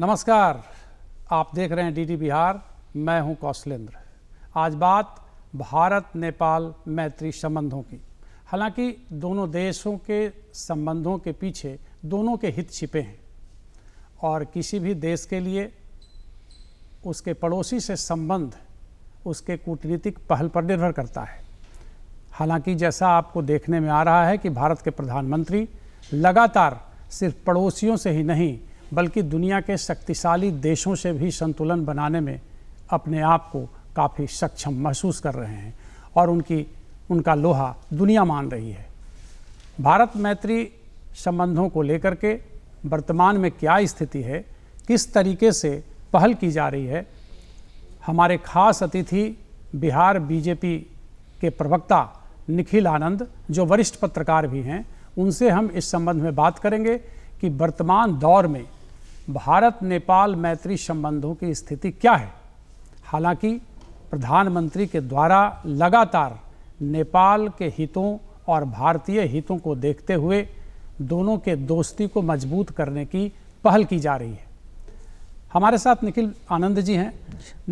नमस्कार आप देख रहे हैं डीडी बिहार मैं हूं कौशलेंद्र आज बात भारत नेपाल मैत्री संबंधों की हालांकि दोनों देशों के संबंधों के पीछे दोनों के हित छिपे हैं और किसी भी देश के लिए उसके पड़ोसी से संबंध उसके कूटनीतिक पहल पर निर्भर करता है हालांकि जैसा आपको देखने में आ रहा है कि भारत के प्रधानमंत्री लगातार सिर्फ पड़ोसियों से ही नहीं बल्कि दुनिया के शक्तिशाली देशों से भी संतुलन बनाने में अपने आप को काफ़ी सक्षम महसूस कर रहे हैं और उनकी उनका लोहा दुनिया मान रही है भारत मैत्री संबंधों को लेकर के वर्तमान में क्या स्थिति है किस तरीके से पहल की जा रही है हमारे खास अतिथि बिहार बीजेपी के प्रवक्ता निखिल आनंद जो वरिष्ठ पत्रकार भी हैं उनसे हम इस संबंध में बात करेंगे कि वर्तमान दौर में भारत नेपाल मैत्री संबंधों की स्थिति क्या है हालांकि प्रधानमंत्री के द्वारा लगातार नेपाल के हितों और भारतीय हितों को देखते हुए दोनों के दोस्ती को मजबूत करने की पहल की जा रही है हमारे साथ निखिल आनंद जी हैं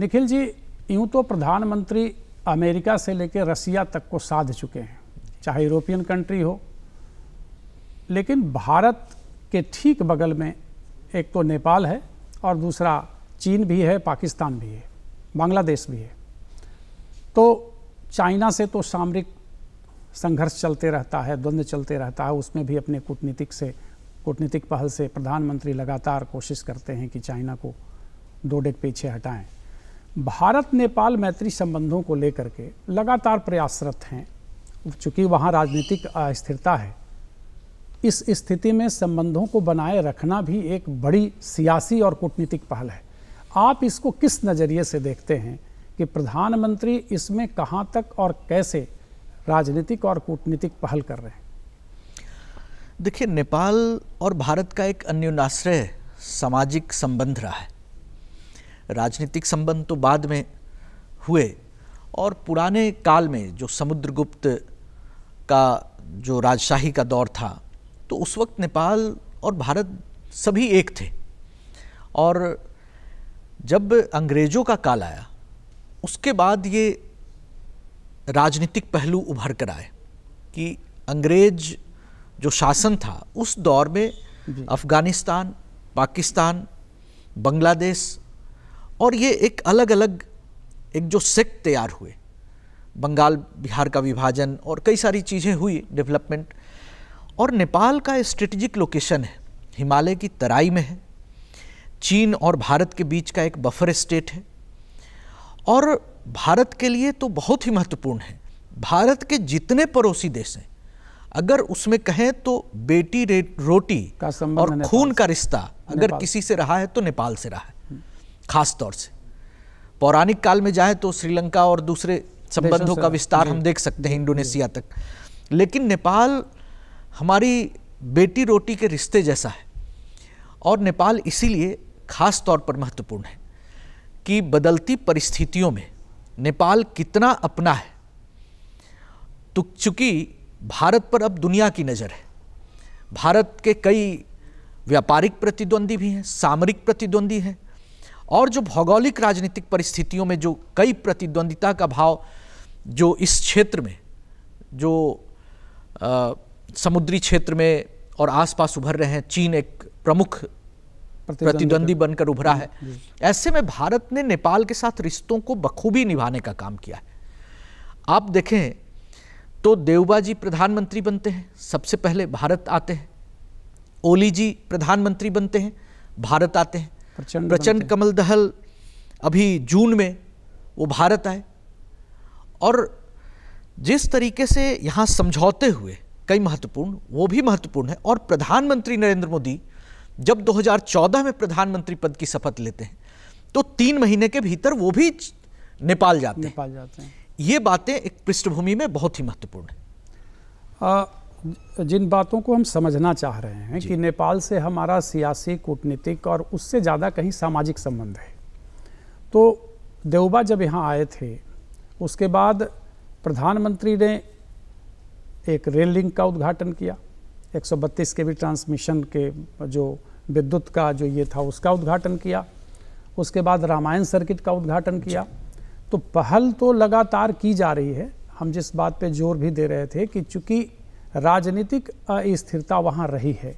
निखिल जी यूं तो प्रधानमंत्री अमेरिका से लेकर रसिया तक को साध चुके हैं चाहे यूरोपियन कंट्री हो लेकिन भारत के ठीक बगल में एक तो नेपाल है और दूसरा चीन भी है पाकिस्तान भी है बांग्लादेश भी है तो चाइना से तो सामरिक संघर्ष चलते रहता है द्वंद्व चलते रहता है उसमें भी अपने कूटनीतिक से कूटनीतिक पहल से प्रधानमंत्री लगातार कोशिश करते हैं कि चाइना को दो डेग पीछे हटाएं भारत नेपाल मैत्री संबंधों को लेकर के लगातार प्रयासरत हैं चूँकि वहाँ राजनीतिक अस्थिरता है इस स्थिति में संबंधों को बनाए रखना भी एक बड़ी सियासी और कूटनीतिक पहल है आप इसको किस नज़रिए से देखते हैं कि प्रधानमंत्री इसमें कहाँ तक और कैसे राजनीतिक और कूटनीतिक पहल कर रहे हैं देखिए नेपाल और भारत का एक अन्योनाश्रय सामाजिक संबंध रहा है राजनीतिक संबंध तो बाद में हुए और पुराने काल में जो समुद्रगुप्त का जो राजशाही का दौर था तो उस वक्त नेपाल और भारत सभी एक थे और जब अंग्रेज़ों का काल आया उसके बाद ये राजनीतिक पहलू उभर कर आए कि अंग्रेज जो शासन था उस दौर में अफ़गानिस्तान पाकिस्तान बांग्लादेश और ये एक अलग अलग एक जो सेक्ट तैयार हुए बंगाल बिहार का विभाजन और कई सारी चीज़ें हुई डेवलपमेंट और नेपाल का स्ट्रेटजिक लोकेशन है हिमालय की तराई में है चीन और भारत के बीच का एक बफर स्टेट है और भारत के लिए तो बहुत ही महत्वपूर्ण है भारत के जितने पड़ोसी देश हैं अगर उसमें कहें तो बेटी रोटी का और खून का रिश्ता अगर किसी से रहा है तो नेपाल से रहा है हम्म। खास तौर से पौराणिक काल में जाए तो श्रीलंका और दूसरे संबंधों का विस्तार हम देख सकते हैं इंडोनेशिया तक लेकिन नेपाल हमारी बेटी रोटी के रिश्ते जैसा है और नेपाल इसीलिए ख़ास तौर पर महत्वपूर्ण है कि बदलती परिस्थितियों में नेपाल कितना अपना है तो चूँकि भारत पर अब दुनिया की नज़र है भारत के कई व्यापारिक प्रतिद्वंदी भी हैं सामरिक प्रतिद्वंदी हैं और जो भौगोलिक राजनीतिक परिस्थितियों में जो कई प्रतिद्वंदिता का भाव जो इस क्षेत्र में जो आ, समुद्री क्षेत्र में और आसपास उभर रहे हैं चीन एक प्रमुख प्रतिद्वंदी बनकर उभरा है ऐसे में भारत ने नेपाल के साथ रिश्तों को बखूबी निभाने का काम किया है आप देखें तो देवबा जी प्रधानमंत्री बनते हैं सबसे पहले भारत आते हैं ओली जी प्रधानमंत्री बनते हैं भारत आते हैं प्रचंड, प्रचंड कमल दहल अभी जून में वो भारत आए और जिस तरीके से यहाँ समझौते हुए कई महत्वपूर्ण वो भी महत्वपूर्ण है और प्रधानमंत्री नरेंद्र मोदी जब 2014 में प्रधानमंत्री पद की शपथ लेते हैं तो तीन महीने के भीतर वो भी नेपाल जाते नेपाल हैं। जाते हैं ये बातें एक पृष्ठभूमि में बहुत ही महत्वपूर्ण है जिन बातों को हम समझना चाह रहे हैं कि नेपाल से हमारा सियासी कूटनीतिक और उससे ज़्यादा कहीं सामाजिक संबंध है तो देवबा जब यहाँ आए थे उसके बाद प्रधानमंत्री ने एक रेल लिंक का उद्घाटन किया 132 के भी ट्रांसमिशन के जो विद्युत का जो ये था उसका उद्घाटन किया उसके बाद रामायण सर्किट का उद्घाटन किया तो पहल तो लगातार की जा रही है हम जिस बात पे जोर भी दे रहे थे कि चूंकि राजनीतिक अस्थिरता वहाँ रही है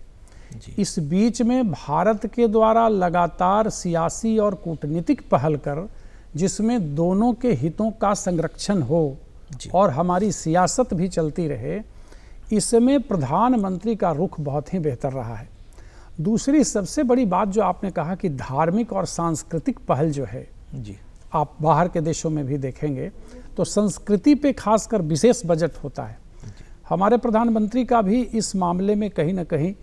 इस बीच में भारत के द्वारा लगातार सियासी और कूटनीतिक पहल कर जिसमें दोनों के हितों का संरक्षण हो और हमारी सियासत भी चलती रहे इसमें प्रधानमंत्री का रुख बहुत ही बेहतर रहा है दूसरी सबसे बड़ी बात जो आपने कहा कि धार्मिक और सांस्कृतिक पहल जो है जी आप बाहर के देशों में भी देखेंगे तो संस्कृति पे खासकर विशेष बजट होता है हमारे प्रधानमंत्री का भी इस मामले में कहीं ना कहीं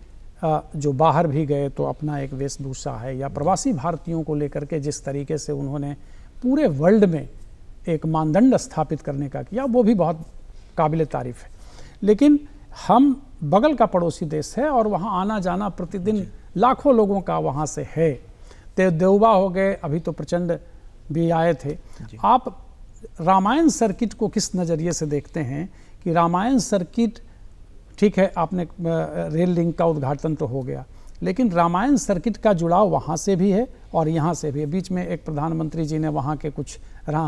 जो बाहर भी गए तो अपना एक वेशभूषा है या प्रवासी भारतीयों को लेकर के जिस तरीके से उन्होंने पूरे वर्ल्ड में एक मानदंड स्थापित करने का किया वो भी बहुत काबिल तारीफ है लेकिन हम बगल का पड़ोसी देश है और वहाँ आना जाना प्रतिदिन लाखों लोगों का वहाँ से है तो देवबा हो गए अभी तो प्रचंड भी आए थे आप रामायण सर्किट को किस नज़रिए से देखते हैं कि रामायण सर्किट ठीक है आपने रेल लिंक का उद्घाटन तो हो गया लेकिन रामायण सर्किट का जुड़ाव वहाँ से भी है और यहाँ से भी बीच में एक प्रधानमंत्री जी ने वहाँ के कुछ रा,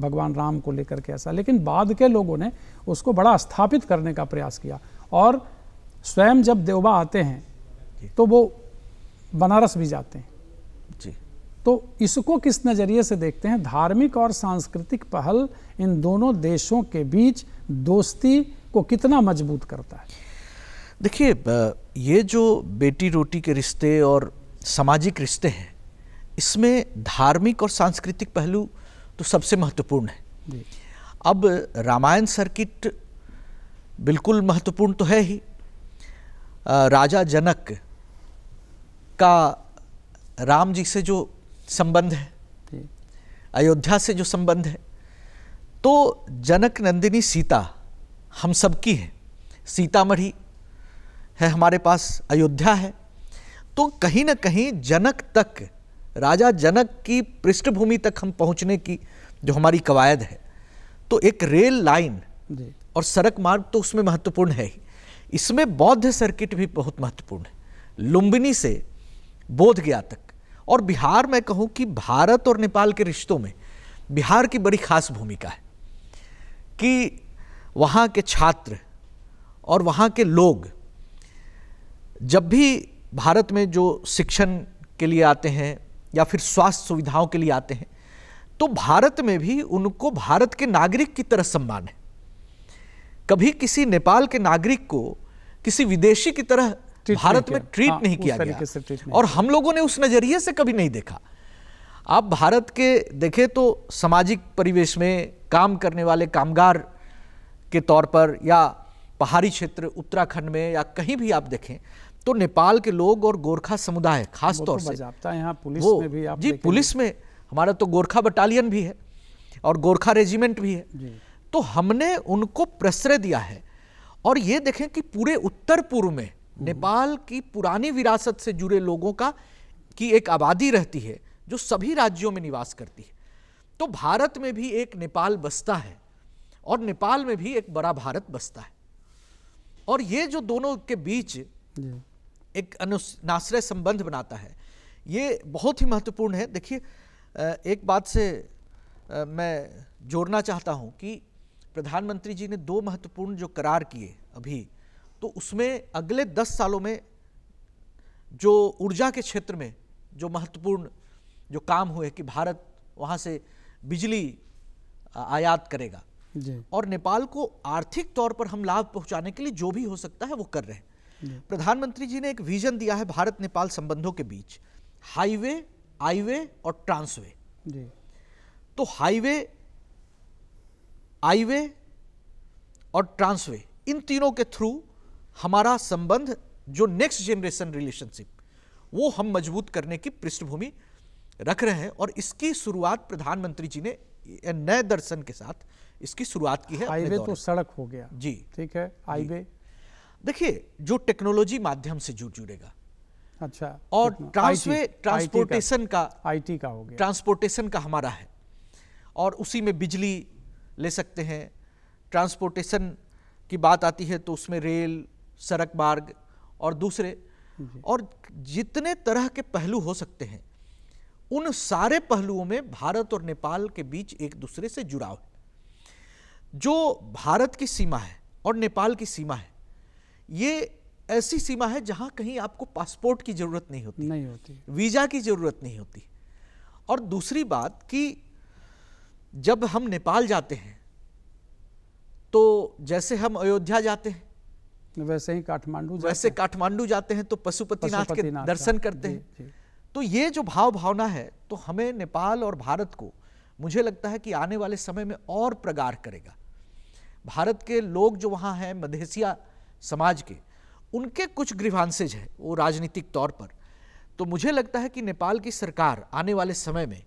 भगवान राम को लेकर के ऐसा लेकिन बाद के लोगों ने उसको बड़ा स्थापित करने का प्रयास किया और स्वयं जब देवबा आते हैं तो वो बनारस भी जाते हैं जी तो इसको किस नज़रिए से देखते हैं धार्मिक और सांस्कृतिक पहल इन दोनों देशों के बीच दोस्ती को कितना मजबूत करता है देखिए ये जो बेटी रोटी के रिश्ते और सामाजिक रिश्ते हैं इसमें धार्मिक और सांस्कृतिक पहलू तो सबसे महत्वपूर्ण है अब रामायण सर्किट बिल्कुल महत्वपूर्ण तो है ही राजा जनक का राम जी से जो संबंध है अयोध्या से जो संबंध है तो जनक नंदिनी सीता हम सबकी है सीतामढ़ी है हमारे पास अयोध्या है तो कहीं ना कहीं जनक तक राजा जनक की पृष्ठभूमि तक हम पहुंचने की जो हमारी कवायद है तो एक रेल लाइन और सड़क मार्ग तो उसमें महत्वपूर्ण है ही इसमें बौद्ध सर्किट भी बहुत महत्वपूर्ण है लुम्बिनी से बोध गया तक और बिहार मैं कहूँ कि भारत और नेपाल के रिश्तों में बिहार की बड़ी खास भूमिका है कि वहाँ के छात्र और वहाँ के लोग जब भी भारत में जो शिक्षण के लिए आते हैं या फिर स्वास्थ्य सुविधाओं के लिए आते हैं तो भारत में भी उनको भारत के नागरिक की तरह सम्मान है कभी किसी नेपाल के नागरिक को किसी विदेशी की तरह भारत में ट्रीट हाँ, नहीं किया गया और हम लोगों ने उस नज़रिए से कभी नहीं देखा आप भारत के देखें तो सामाजिक परिवेश में काम करने वाले कामगार के तौर पर या पहाड़ी क्षेत्र उत्तराखंड में या कहीं भी आप देखें तो नेपाल के लोग और गोरखा समुदाय खास तो तौर से यहाँ पुलिस में भी आप जी पुलिस में हमारा तो गोरखा बटालियन भी है और गोरखा रेजिमेंट भी है तो हमने उनको प्रश्रय दिया है और ये देखें कि पूरे उत्तर पूर्व में हम्म। नेपाल की पुरानी विरासत से जुड़े लोगों का की एक आबादी रहती है जो सभी राज्यों में निवास करती है तो भारत में भी एक नेपाल बसता है और नेपाल में भी एक बड़ा भारत बसता है और ये जो दोनों के बीच एक अनुनाश्रय संबंध बनाता है ये बहुत ही महत्वपूर्ण है देखिए एक बात से मैं जोड़ना चाहता हूँ कि प्रधानमंत्री जी ने दो महत्वपूर्ण जो करार किए अभी तो उसमें अगले दस सालों में जो ऊर्जा के क्षेत्र में जो महत्वपूर्ण जो काम हुए कि भारत वहाँ से बिजली आयात करेगा और नेपाल को आर्थिक तौर पर हम लाभ पहुँचाने के लिए जो भी हो सकता है वो कर रहे हैं प्रधानमंत्री जी ने एक विजन दिया है भारत नेपाल संबंधों के बीच हाईवे आईवे और ट्रांसवे तो हाईवे आईवे और ट्रांसवे इन तीनों के थ्रू हमारा संबंध जो नेक्स्ट जनरेशन रिलेशनशिप वो हम मजबूत करने की पृष्ठभूमि रख रहे हैं और इसकी शुरुआत प्रधानमंत्री जी ने नए दर्शन के साथ इसकी शुरुआत की है हाईवे तो सड़क हो गया जी ठीक है हाईवे देखिए जो टेक्नोलॉजी माध्यम से जुड़ जुड़ेगा अच्छा और ट्रांसवे ट्रांसपोर्टेशन का आईटी का हो गया ट्रांसपोर्टेशन का हमारा है और उसी में बिजली ले सकते हैं ट्रांसपोर्टेशन की बात आती है तो उसमें रेल सड़क मार्ग और दूसरे और जितने तरह के पहलू हो सकते हैं उन सारे पहलुओं में भारत और नेपाल के बीच एक दूसरे से जुड़ाव है जो भारत की सीमा है और नेपाल की सीमा है ये ऐसी सीमा है जहां कहीं आपको पासपोर्ट की जरूरत नहीं होती नहीं होती वीजा की जरूरत नहीं होती और दूसरी बात कि जब हम नेपाल जाते हैं तो जैसे हम अयोध्या जाते हैं वैसे ही काठमांडू वैसे काठमांडू जाते हैं तो पशुपतिनाथ के दर्शन करते हैं तो ये जो भाव भावना है तो हमें नेपाल और भारत को मुझे लगता है कि आने वाले समय में और प्रगाढ़ करेगा भारत के लोग जो वहाँ हैं मधेसिया समाज के उनके कुछ ग्रीवांसेज हैं वो राजनीतिक तौर पर तो मुझे लगता है कि नेपाल की सरकार आने वाले समय में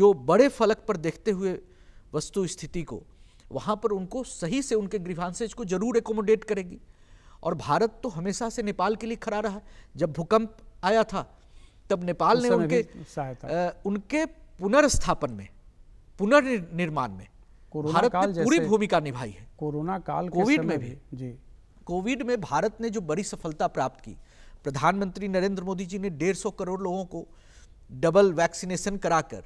जो बड़े फलक पर देखते हुए वस्तु स्थिति को वहाँ पर उनको सही से उनके ग्रीवांसेज को जरूर एकोमोडेट करेगी और भारत तो हमेशा से नेपाल के लिए खड़ा रहा जब भूकंप आया था तब नेपाल ने उनके आ, उनके पुनर्स्थापन में पुनर्निर्माण में भारत ने पूरी भूमिका निभाई है कोरोना काल कोविड में भी जी कोविड में भारत ने जो बड़ी सफलता प्राप्त की प्रधानमंत्री नरेंद्र मोदी जी ने डेढ़ सौ करोड़ लोगों को डबल वैक्सीनेशन कराकर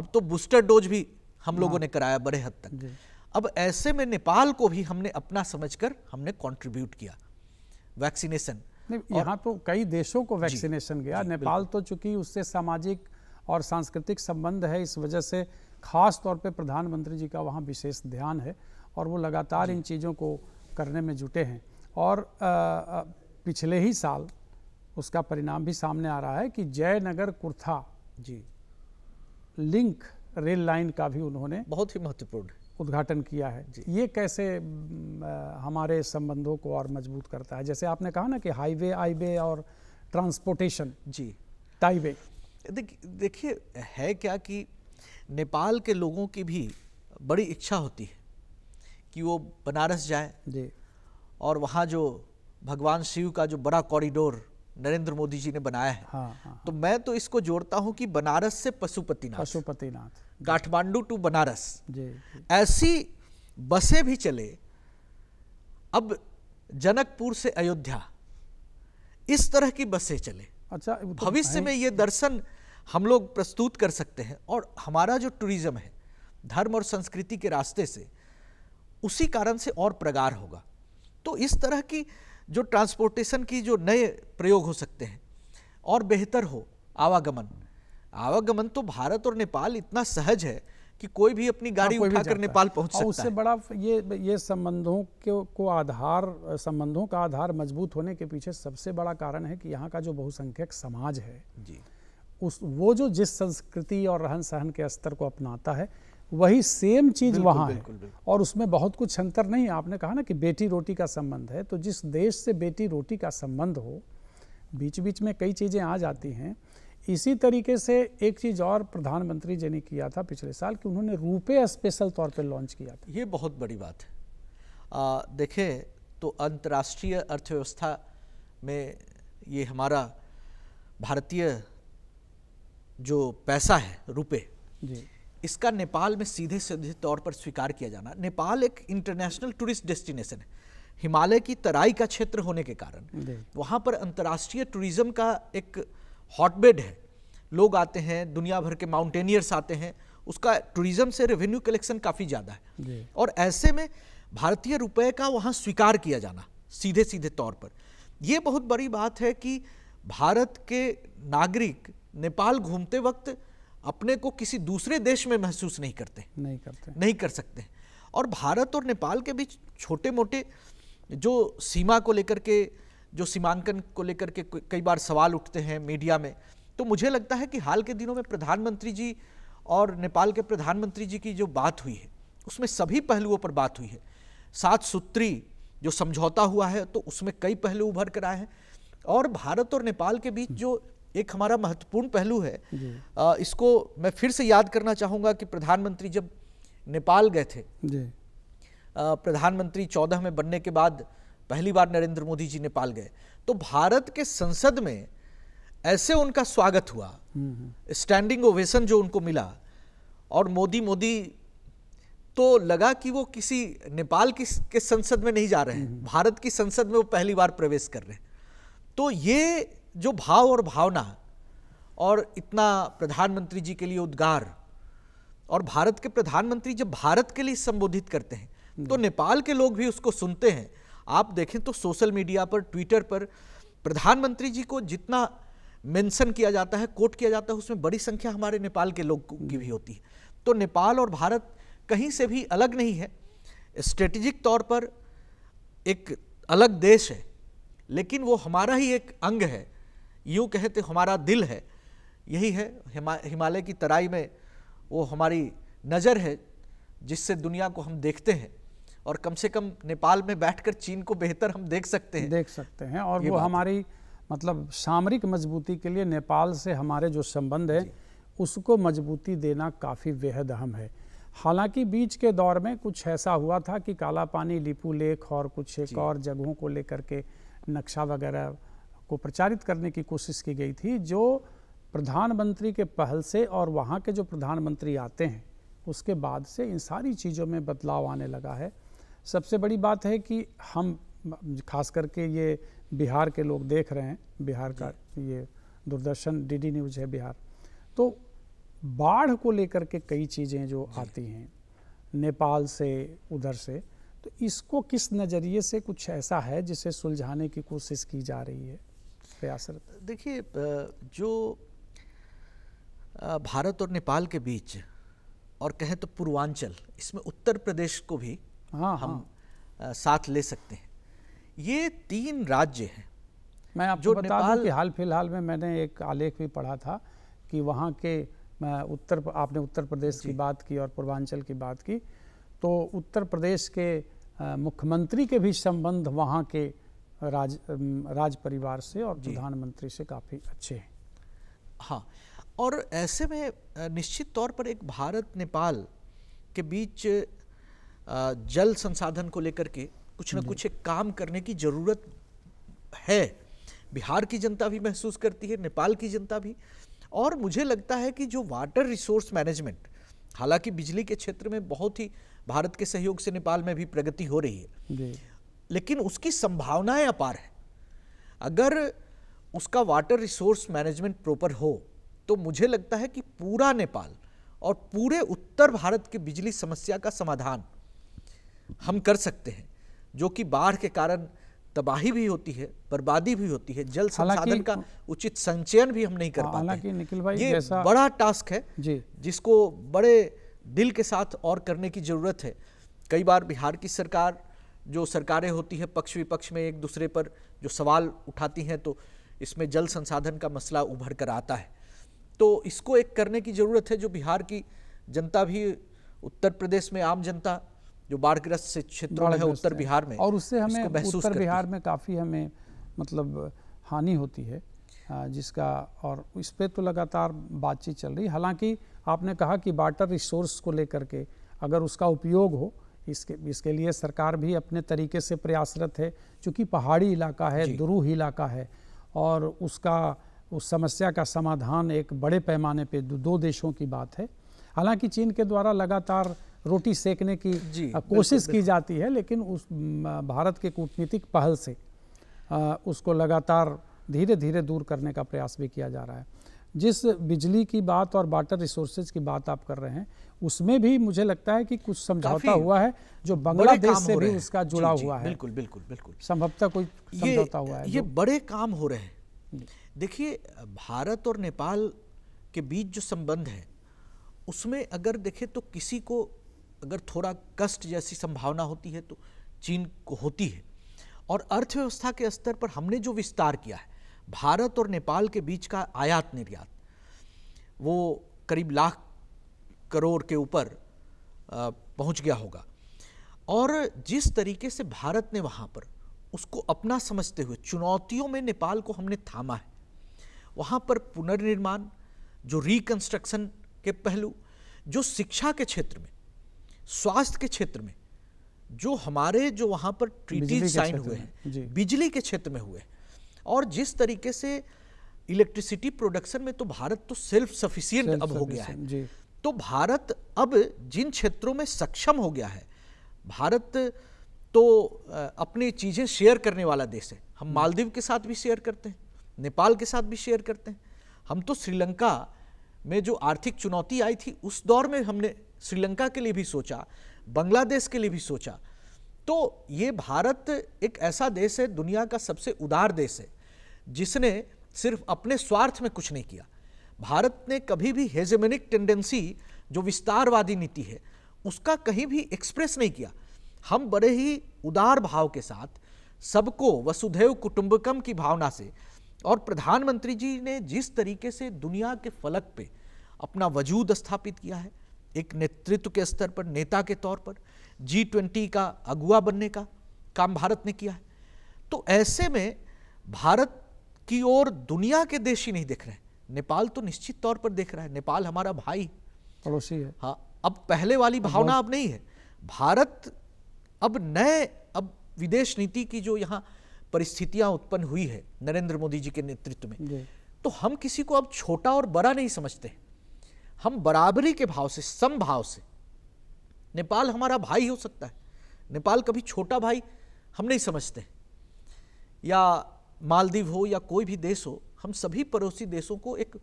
अब तो बूस्टर डोज भी हम लोगों ने हाँ। कराया बड़े हद तक अब ऐसे में नेपाल को भी हमने अपना समझकर हमने कंट्रीब्यूट किया वैक्सीनेशन यहाँ तो कई देशों को वैक्सीनेशन गया नेपाल तो चूंकि उससे सामाजिक और सांस्कृतिक संबंध है इस वजह से खास तौर पे प्रधानमंत्री जी का वहाँ विशेष ध्यान है और वो लगातार इन चीज़ों को करने में जुटे हैं और पिछले ही साल उसका परिणाम भी सामने आ रहा है कि जयनगर कुर्था जी लिंक रेल लाइन का भी उन्होंने बहुत ही महत्वपूर्ण उद्घाटन किया है ये कैसे हमारे संबंधों को और मजबूत करता है जैसे आपने कहा ना कि हाईवे आईवे और ट्रांसपोर्टेशन जी टाईवे देखिए है क्या कि नेपाल के लोगों की भी बड़ी इच्छा होती है कि वो बनारस जाए जी और वहाँ जो भगवान शिव का जो बड़ा कॉरिडोर नरेंद्र मोदी जी ने बनाया है हाँ, हाँ, तो मैं तो इसको जोड़ता हूँ कि बनारस से पशुपतिनाथ पशुपतिनाथ काठमांडू टू बनारस जी, जी। ऐसी बसें भी चले अब जनकपुर से अयोध्या इस तरह की बसें चले अच्छा तो भविष्य में ये दर्शन हम लोग प्रस्तुत कर सकते हैं और हमारा जो टूरिज्म है धर्म और संस्कृति के रास्ते से उसी कारण से और प्रगार होगा तो इस तरह की जो ट्रांसपोर्टेशन की जो नए प्रयोग हो सकते हैं और बेहतर हो आवागमन आवागमन तो भारत और नेपाल इतना सहज है कि कोई भी अपनी हाँ, गाड़ी उठाकर नेपाल पहुंच हाँ, सकता उससे है उससे बड़ा ये ये संबंधों के को आधार संबंधों का आधार मजबूत होने के पीछे सबसे बड़ा कारण है कि यहाँ का जो बहुसंख्यक समाज है जी उस वो जो जिस संस्कृति और रहन सहन के स्तर को अपनाता है वही सेम चीज़ वहाँ है बिल्कुल, बिल्कुल। और उसमें बहुत कुछ अंतर नहीं आपने कहा ना कि बेटी रोटी का संबंध है तो जिस देश से बेटी रोटी का संबंध हो बीच बीच में कई चीज़ें आ जाती हैं इसी तरीके से एक चीज़ और प्रधानमंत्री जी ने किया था पिछले साल कि उन्होंने रूपे स्पेशल तौर पर लॉन्च किया था ये बहुत बड़ी बात है देखें तो अंतर्राष्ट्रीय अर्थव्यवस्था में ये हमारा भारतीय जो पैसा है रुपये जी इसका नेपाल में सीधे सीधे तौर पर स्वीकार किया जाना नेपाल एक इंटरनेशनल टूरिस्ट डेस्टिनेशन है हिमालय की तराई का क्षेत्र होने के कारण वहाँ पर अंतर्राष्ट्रीय टूरिज्म का एक हॉटबेड है लोग आते हैं दुनिया भर के माउंटेनियर्स आते हैं उसका टूरिज्म से रेवेन्यू कलेक्शन काफ़ी ज़्यादा है और ऐसे में भारतीय रुपए का वहाँ स्वीकार किया जाना सीधे सीधे तौर पर ये बहुत बड़ी बात है कि भारत के नागरिक नेपाल घूमते वक्त अपने को किसी दूसरे देश में महसूस नहीं करते नहीं करते नहीं कर सकते और भारत और नेपाल के बीच छोटे मोटे जो सीमा को लेकर के जो सीमांकन को लेकर के कई बार सवाल उठते हैं मीडिया में तो मुझे लगता है कि हाल के दिनों में प्रधानमंत्री जी और नेपाल के प्रधानमंत्री जी की जो बात हुई है उसमें सभी पहलुओं पर बात हुई है सात सूत्री जो समझौता हुआ है तो उसमें कई पहलू उभर कर आए हैं और भारत और नेपाल के बीच हम्म। जो एक हमारा महत्वपूर्ण पहलू है आ, इसको मैं फिर से याद करना चाहूँगा कि प्रधानमंत्री जब नेपाल गए थे प्रधानमंत्री चौदह में बनने के बाद पहली बार नरेंद्र मोदी जी नेपाल गए तो भारत के संसद में ऐसे उनका स्वागत हुआ स्टैंडिंग हम्म, ओवेशन हम्म। जो उनको मिला और मोदी मोदी तो लगा कि वो किसी नेपाल की के संसद में नहीं जा रहे हैं हम्म, भारत की संसद में वो पहली बार प्रवेश कर रहे हैं तो ये जो भाव और भावना और इतना प्रधानमंत्री जी के लिए उद्गार और भारत के प्रधानमंत्री जब भारत के लिए संबोधित करते हैं तो नेपाल के लोग भी उसको सुनते हैं आप देखें तो सोशल मीडिया पर ट्विटर पर प्रधानमंत्री जी को जितना मेंशन किया जाता है कोट किया जाता है उसमें बड़ी संख्या हमारे नेपाल के लोग की भी होती है तो नेपाल और भारत कहीं से भी अलग नहीं है स्ट्रेटेजिक तौर पर एक अलग देश है लेकिन वो हमारा ही एक अंग है यूँ तो हमारा दिल है यही है हिमा हिमालय की तराई में वो हमारी नज़र है जिससे दुनिया को हम देखते हैं और कम से कम नेपाल में बैठकर चीन को बेहतर हम देख सकते हैं देख सकते हैं और वो हमारी मतलब सामरिक मजबूती के लिए नेपाल से हमारे जो संबंध है उसको मजबूती देना काफ़ी बेहद अहम है हालांकि बीच के दौर में कुछ ऐसा हुआ था कि काला पानी लिपू लेक और कुछ एक और जगहों को लेकर के नक्शा वगैरह को प्रचारित करने की कोशिश की गई थी जो प्रधानमंत्री के पहल से और वहाँ के जो प्रधानमंत्री आते हैं उसके बाद से इन सारी चीज़ों में बदलाव आने लगा है सबसे बड़ी बात है कि हम खास करके ये बिहार के लोग देख रहे हैं बिहार का ये दूरदर्शन डीडी न्यूज़ है बिहार तो बाढ़ को लेकर के कई चीज़ें जो आती हैं नेपाल से उधर से तो इसको किस नज़रिए से कुछ ऐसा है जिसे सुलझाने की कोशिश की जा रही है गया सर देखिए जो भारत और नेपाल के बीच और कहें तो पूर्वांचल इसमें उत्तर प्रदेश को भी हाँ, हम हाँ। साथ ले सकते हैं ये तीन राज्य हैं मैं आपको जो बता नेपाल... कि हाल फिलहाल में मैंने एक आलेख भी पढ़ा था कि वहाँ के उत्तर आपने उत्तर प्रदेश की बात की और पूर्वांचल की बात की तो उत्तर प्रदेश के मुख्यमंत्री के भी संबंध वहाँ के राज राज परिवार से और प्रधानमंत्री से काफ़ी अच्छे हैं हाँ और ऐसे में निश्चित तौर पर एक भारत नेपाल के बीच जल संसाधन को लेकर के कुछ ना कुछ एक काम करने की ज़रूरत है बिहार की जनता भी महसूस करती है नेपाल की जनता भी और मुझे लगता है कि जो वाटर रिसोर्स मैनेजमेंट हालांकि बिजली के क्षेत्र में बहुत ही भारत के सहयोग से नेपाल में भी प्रगति हो रही है लेकिन उसकी संभावनाएं अपार है अगर उसका वाटर रिसोर्स मैनेजमेंट प्रॉपर हो तो मुझे लगता है कि पूरा नेपाल और पूरे उत्तर भारत की बिजली समस्या का समाधान हम कर सकते हैं जो कि बाढ़ के कारण तबाही भी होती है बर्बादी भी होती है जल संसाधन का उचित संचयन भी हम नहीं कर हाँ, पाते निखिल भाई ये जैसा बड़ा टास्क है जी जिसको बड़े दिल के साथ और करने की ज़रूरत है कई बार बिहार की सरकार जो सरकारें होती हैं पक्ष विपक्ष में एक दूसरे पर जो सवाल उठाती हैं तो इसमें जल संसाधन का मसला उभर कर आता है तो इसको एक करने की ज़रूरत है जो बिहार की जनता भी उत्तर प्रदेश में आम जनता जो बाढ़ग्रस्त से है उत्तर बिहार में और उससे हमें उत्तर बिहार में काफ़ी हमें मतलब हानि होती है जिसका और इस पर तो लगातार बातचीत चल रही हालांकि आपने कहा कि वाटर रिसोर्स को लेकर के अगर उसका उपयोग हो इसके इसके लिए सरकार भी अपने तरीके से प्रयासरत है चूँकि पहाड़ी इलाका है दुरूह इलाका है और उसका उस समस्या का समाधान एक बड़े पैमाने पे दो देशों की बात है हालांकि चीन के द्वारा लगातार रोटी सेकने की कोशिश की जाती है लेकिन उस भारत के कूटनीतिक पहल से आ, उसको लगातार धीरे धीरे दूर करने का प्रयास भी किया जा रहा है जिस बिजली की बात और वाटर रिसोर्सेज की बात आप कर रहे हैं उसमें भी मुझे लगता है कि कुछ समझौता हुआ है जो बांग्लादेश से भी उसका जुड़ा हुआ है बिल्कुल बिल्कुल बिल्कुल संभवतः कोई समझौता हुआ है ये बड़े काम हो रहे हैं देखिए भारत और नेपाल के बीच जो संबंध है उसमें अगर देखें तो किसी को अगर थोड़ा कष्ट जैसी संभावना होती है तो चीन को होती है और अर्थव्यवस्था के स्तर पर हमने जो विस्तार किया है भारत और नेपाल के बीच का आयात निर्यात वो करीब लाख करोड़ के ऊपर पहुंच गया होगा और जिस तरीके से भारत ने वहाँ पर उसको अपना समझते हुए चुनौतियों में नेपाल को हमने थामा है वहाँ पर पुनर्निर्माण जो रिकन्स्ट्रक्शन के पहलू जो शिक्षा के क्षेत्र में स्वास्थ्य के क्षेत्र में जो हमारे जो वहाँ पर ट्रीटीज साइन हुए हैं बिजली के क्षेत्र में हुए और जिस तरीके से इलेक्ट्रिसिटी प्रोडक्शन में तो भारत तो सेल्फ सफिशियंट अब हो गया है तो भारत अब जिन क्षेत्रों में सक्षम हो गया है भारत तो अपनी चीज़ें शेयर करने वाला देश है हम हम्म। मालदीव के साथ भी शेयर करते हैं नेपाल के साथ भी शेयर करते हैं हम तो श्रीलंका में जो आर्थिक चुनौती आई थी उस दौर में हमने श्रीलंका के लिए भी सोचा बांग्लादेश के लिए भी सोचा तो ये भारत एक ऐसा देश है दुनिया का सबसे उदार देश है जिसने सिर्फ अपने स्वार्थ में कुछ नहीं किया भारत ने कभी भी हेजेमेनिक टेंडेंसी जो विस्तारवादी नीति है उसका कहीं भी एक्सप्रेस नहीं किया हम बड़े ही उदार भाव के साथ सबको वसुधैव कुटुंबकम की भावना से और प्रधानमंत्री जी ने जिस तरीके से दुनिया के फलक पे अपना वजूद स्थापित किया है एक नेतृत्व के स्तर पर नेता के तौर पर जी ट्वेंटी का अगुआ बनने का काम भारत ने किया है तो ऐसे में भारत की ओर दुनिया के देश ही नहीं देख रहे नेपाल तो निश्चित तौर पर देख रहा है नेपाल हमारा भाई पड़ोसी है हाँ अब पहले वाली भावना अब नहीं है भारत अब नए अब विदेश नीति की जो यहाँ परिस्थितियां उत्पन्न हुई है नरेंद्र मोदी जी के नेतृत्व में तो हम किसी को अब छोटा और बड़ा नहीं समझते हम बराबरी के भाव से समभाव से नेपाल हमारा भाई हो सकता है नेपाल कभी छोटा भाई हम नहीं समझते या मालदीव हो या कोई भी देश हो हम सभी पड़ोसी देशों को एक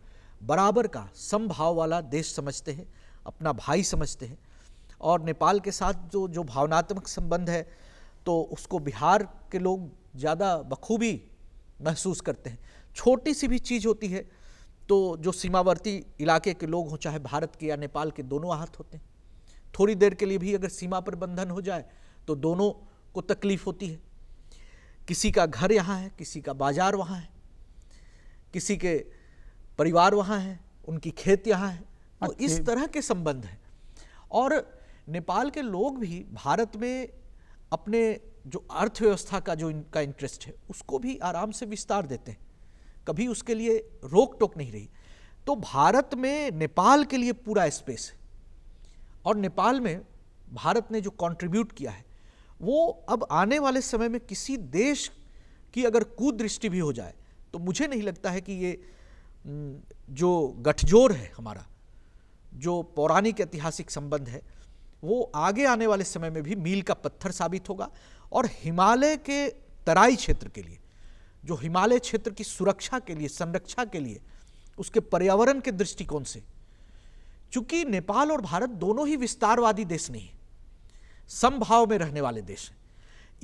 बराबर का समभाव वाला देश समझते हैं अपना भाई समझते हैं और नेपाल के साथ जो जो भावनात्मक संबंध है तो उसको बिहार के लोग ज़्यादा बखूबी महसूस करते हैं छोटी सी भी चीज़ होती है तो जो सीमावर्ती इलाके के लोग हों चाहे भारत के या नेपाल के दोनों आहत होते हैं थोड़ी देर के लिए भी अगर सीमा पर बंधन हो जाए तो दोनों को तकलीफ होती है किसी का घर यहाँ है किसी का बाजार वहाँ है किसी के परिवार वहाँ हैं उनकी खेत यहाँ है तो इस तरह के संबंध हैं और नेपाल के लोग भी भारत में अपने जो अर्थव्यवस्था का जो इनका इंटरेस्ट है उसको भी आराम से विस्तार देते हैं कभी उसके लिए रोक टोक नहीं रही तो भारत में नेपाल के लिए पूरा स्पेस है और नेपाल में भारत ने जो कंट्रीब्यूट किया है वो अब आने वाले समय में किसी देश की अगर कुदृष्टि भी हो जाए तो मुझे नहीं लगता है कि ये जो गठजोड़ है हमारा जो पौराणिक ऐतिहासिक संबंध है वो आगे आने वाले समय में भी मील का पत्थर साबित होगा और हिमालय के तराई क्षेत्र के लिए जो हिमालय क्षेत्र की सुरक्षा के लिए संरक्षा के लिए उसके पर्यावरण के दृष्टिकोण से चूंकि नेपाल और भारत दोनों ही विस्तारवादी देश नहीं है संभाव में रहने वाले देश हैं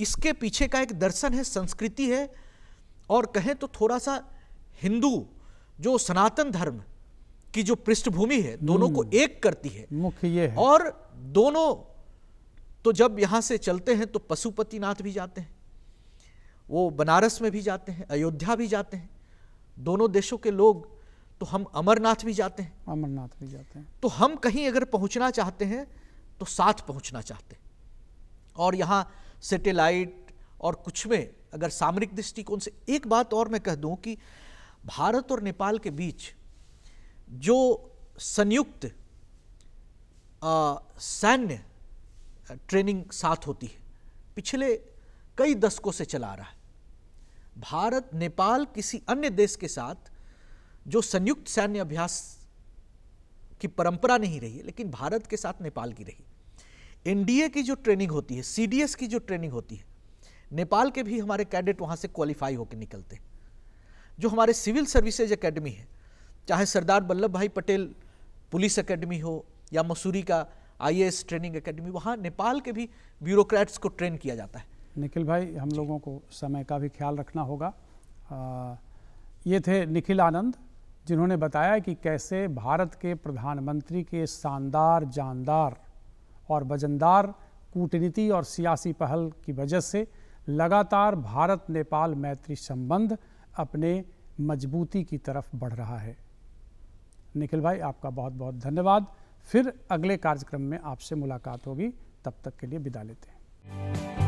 इसके पीछे का एक दर्शन है संस्कृति है और कहें तो थोड़ा सा हिंदू जो सनातन धर्म की जो पृष्ठभूमि है दोनों को हम्म। एक करती है मुख्य ये है और दोनों तो जब यहाँ से चलते हैं तो पशुपतिनाथ भी जाते हैं वो बनारस में भी जाते हैं अयोध्या भी जाते हैं दोनों देशों के लोग तो हम अमरनाथ भी जाते हैं अमरनाथ भी जाते हैं तो हम कहीं अगर पहुंचना चाहते हैं तो साथ पहुंचना चाहते हैं और यहाँ सेटेलाइट और कुछ में अगर सामरिक दृष्टिकोण से एक बात और मैं कह दूं कि भारत और नेपाल के बीच जो संयुक्त सैन्य ट्रेनिंग साथ होती है पिछले कई दशकों से चला रहा है भारत नेपाल किसी अन्य देश के साथ जो संयुक्त सैन्य अभ्यास की परंपरा नहीं रही है लेकिन भारत के साथ नेपाल की रही एनडीए की जो ट्रेनिंग होती है सीडीएस की जो ट्रेनिंग होती है नेपाल के भी हमारे कैडेट वहाँ से क्वालिफाई होकर निकलते हैं जो हमारे सिविल सर्विसेज एकेडमी है चाहे सरदार वल्लभ भाई पटेल पुलिस एकेडमी हो या मसूरी का आईएएस ट्रेनिंग एकेडमी वहाँ नेपाल के भी ब्यूरोक्रेट्स को ट्रेन किया जाता है निखिल भाई हम लोगों को समय का भी ख्याल रखना होगा आ, ये थे निखिल आनंद जिन्होंने बताया कि कैसे भारत के प्रधानमंत्री के शानदार जानदार और वजनदार कूटनीति और सियासी पहल की वजह से लगातार भारत नेपाल मैत्री संबंध अपने मजबूती की तरफ बढ़ रहा है निखिल भाई आपका बहुत बहुत धन्यवाद फिर अगले कार्यक्रम में आपसे मुलाकात होगी तब तक के लिए विदा लेते हैं